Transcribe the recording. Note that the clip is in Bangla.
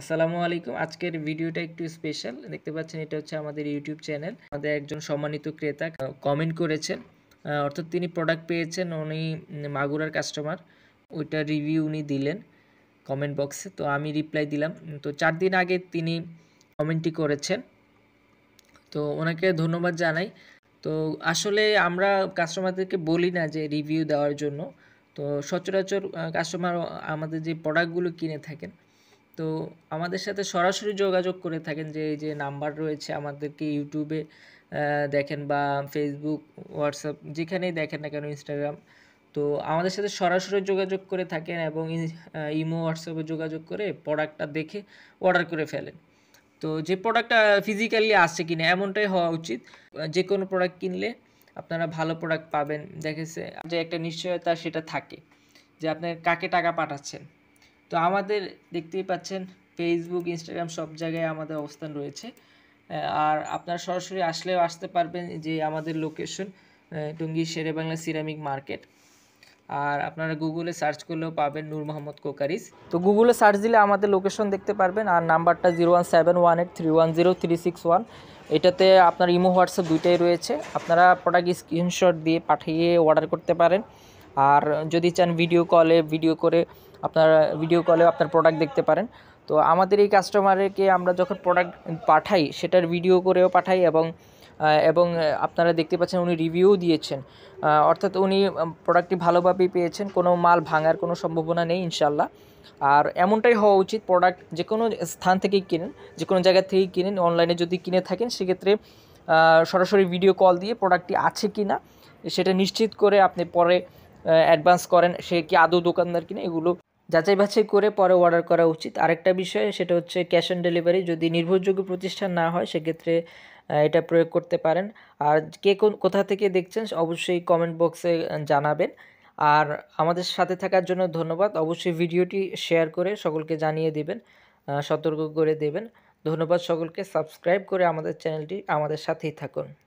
আসসালামু আলাইকুম আজকের ভিডিওটা একটু স্পেশাল দেখতে পাচ্ছেন এটা হচ্ছে আমাদের ইউটিউব চ্যানেল আমাদের একজন সম্মানিত ক্রেতা কমেন্ট করেছেন অর্থাৎ তিনি প্রোডাক্ট পেয়েছেন উনি মাগুরার কাস্টমার ওইটা রিভিউ উনি দিলেন কমেন্ট বক্সে তো আমি রিপ্লাই দিলাম তো চার দিন আগে তিনি কমেন্টটি করেছেন তো ওনাকে ধন্যবাদ জানাই তো আসলে আমরা কাস্টমারদেরকে বলি না যে রিভিউ দেওয়ার জন্য তো সচরাচর কাস্টমার আমাদের যে প্রোডাক্টগুলো কিনে থাকেন তো আমাদের সাথে সরাসরি যোগাযোগ করে থাকেন যে এই যে নাম্বার রয়েছে আমাদেরকে ইউটিউবে দেখেন বা ফেসবুক হোয়াটসঅ্যাপ যেখানেই দেখেন না কেন ইনস্টাগ্রাম তো আমাদের সাথে সরাসরি যোগাযোগ করে থাকেন এবং ইমো হোয়াটসঅ্যাপে যোগাযোগ করে প্রোডাক্টটা দেখে অর্ডার করে ফেলেন তো যে প্রোডাক্টটা ফিজিক্যালি আসছে কিনা এমনটাই হওয়া উচিত যে কোনো প্রোডাক্ট কিনলে আপনারা ভালো প্রোডাক্ট পাবেন দেখেছে যে একটা নিশ্চয়তা সেটা থাকে যে আপনি কাকে টাকা পাঠাচ্ছেন তো আমাদের দেখতেই পাচ্ছেন ফেসবুক ইনস্টাগ্রাম সব জায়গায় আমাদের অবস্থান রয়েছে আর আপনারা সরাসরি আসলেও আসতে পারবেন যে আমাদের location Tongi Sher e Bangla ceramic market আর আপনারা গুগলে সার্চ করলেও পাবেন নূর মোহাম্মদ কোকারিস তো গুগলে সার্চ দিলে আমাদের লোকেশন দেখতে পারবেন আর নাম্বারটা zero one seven one eight three one zero three six one এটাতে আপনার ইমো হোয়াটসঅ্যাপ দুইটাই রয়েছে আপনারা প্রোডাক্ট স্ক্রিনশট দিয়ে পাঠিয়ে অর্ডার করতে পারেন আর যদি চান ভিডিও কলে ভিডিও করে আপনার ভিডিও কলে আপনার প্রোডাক্ট দেখতে পারেন তো আমাদের এই কাস্টমারকে আমরা যখন প্রোডাক্ট পাঠাই সেটার ভিডিও করেও পাঠাই এবং এবং আপনারা দেখতে পাচ্ছেন উনি রিভিউ দিয়েছেন অর্থাৎ উনি প্রোডাক্টটি ভালোভাবেই পেয়েছেন কোনো মাল ভাঙার কোনো সম্ভাবনা নেই ইনশাল্লাহ আর এমনটাই হওয়া উচিত প্রোডাক্ট যে কোনো স্থান থেকেই কিনেন যে কোনো জায়গা থেকেই কিনেন অনলাইনে যদি কিনে থাকেন সেক্ষেত্রে সরাসরি ভিডিও কল দিয়ে প্রোডাক্টটি আছে কি না সেটা নিশ্চিত করে আপনি পরে অ্যাডভান্স করেন সে কি আদৌ দোকানদার কিনা এগুলো যাচাই বাছাই করে পরে অর্ডার করা উচিত আরেকটা বিষয় সেটা হচ্ছে ক্যাশ অন ডেলিভারি যদি নির্ভরযোগ্য প্রতিষ্ঠান না হয় সেক্ষেত্রে এটা প্রয়োগ করতে পারেন আর কে কোন কোথা থেকে দেখছেন অবশ্যই কমেন্ট বক্সে জানাবেন আর আমাদের সাথে থাকার জন্য ধন্যবাদ অবশ্যই ভিডিওটি শেয়ার করে সকলকে জানিয়ে দেবেন সতর্ক করে দেবেন ধন্যবাদ সকলকে সাবস্ক্রাইব করে আমাদের চ্যানেলটি আমাদের সাথেই থাকুন